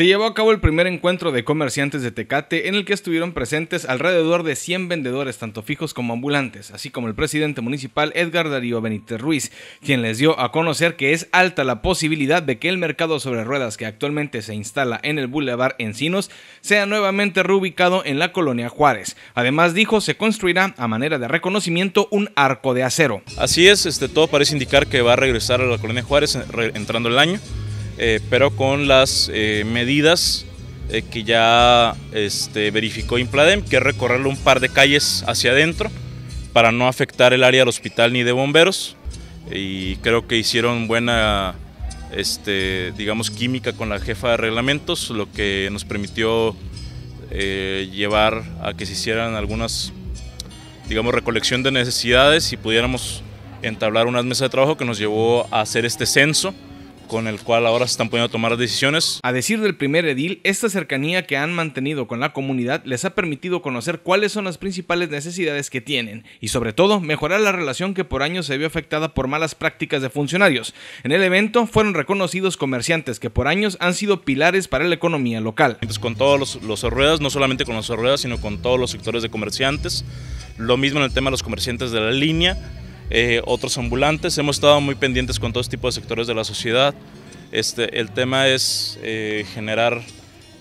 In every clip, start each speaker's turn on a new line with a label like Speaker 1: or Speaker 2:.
Speaker 1: Se llevó a cabo el primer encuentro de comerciantes de Tecate en el que estuvieron presentes alrededor de 100 vendedores, tanto fijos como ambulantes, así como el presidente municipal Edgar Darío Benítez Ruiz, quien les dio a conocer que es alta la posibilidad de que el mercado sobre ruedas que actualmente se instala en el Boulevard Encinos sea nuevamente reubicado en la colonia Juárez. Además dijo se construirá a manera de reconocimiento un arco de acero.
Speaker 2: Así es, este, todo parece indicar que va a regresar a la colonia Juárez entrando el año. Eh, pero con las eh, medidas eh, que ya este, verificó Impladem, que es recorrerle un par de calles hacia adentro para no afectar el área del hospital ni de bomberos. Y creo que hicieron buena, este, digamos, química con la jefa de reglamentos, lo que nos permitió llevar a que se hicieran algunas, digamos, recolección de necesidades y pudiéramos entablar unas mesas de trabajo que nos llevó a hacer este censo con el cual ahora se están poniendo a tomar decisiones. A decir del primer edil, esta cercanía que han mantenido
Speaker 1: con la comunidad les ha permitido conocer cuáles son las principales necesidades que tienen y sobre todo mejorar la relación que por años se vio afectada por malas prácticas de funcionarios. En el evento fueron
Speaker 2: reconocidos comerciantes que por años han sido pilares para la economía local. Entonces, con todos los, los ruedas, no solamente con los ruedas, sino con todos los sectores de comerciantes. Lo mismo en el tema de los comerciantes de la línea eh, otros ambulantes. Hemos estado muy pendientes con todo tipo de sectores de la sociedad. Este, el tema es eh, generar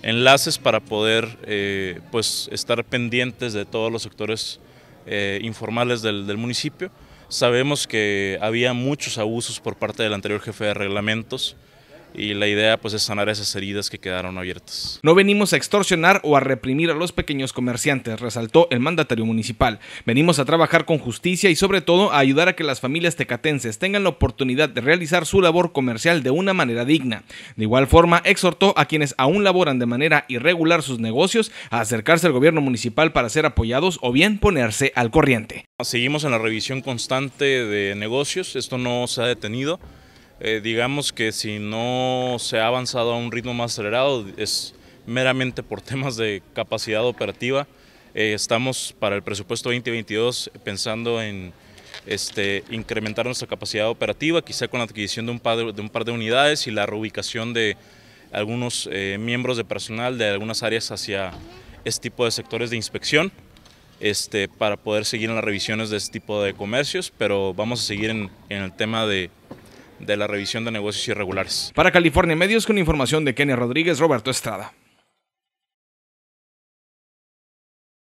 Speaker 2: enlaces para poder eh, pues, estar pendientes de todos los sectores informales del municipio. Sabemos que había muchos abusos por parte del anterior jefe de reglamentos y la idea pues es sanar esas heridas que quedaron abiertas.
Speaker 1: No venimos a extorsionar o a reprimir a los pequeños comerciantes, resaltó el mandatario municipal. Venimos a trabajar con justicia y sobre todo a ayudar a que las familias tecatenses tengan la oportunidad de realizar su labor comercial de una manera digna. De igual forma, exhortó a quienes aún laboran de manera irregular sus negocios a acercarse al gobierno municipal para ser apoyados o bien ponerse al corriente.
Speaker 2: Seguimos en la revisión constante de negocios, esto no se ha detenido. Eh, digamos que si no se ha avanzado a un ritmo más acelerado es meramente por temas de capacidad operativa. Eh, estamos para el presupuesto 2022 pensando en este, incrementar nuestra capacidad operativa, quizá con la adquisición de un par de, unidades y la reubicación de algunos eh, miembros de personal de algunas áreas hacia este tipo de sectores de inspección. Este, para poder seguir en las revisiones de este tipo de comercios, pero vamos a seguir en el tema de de la revisión de negocios irregulares.
Speaker 1: Para California Medios, con información de Kenia Rodríguez, Roberto Estrada.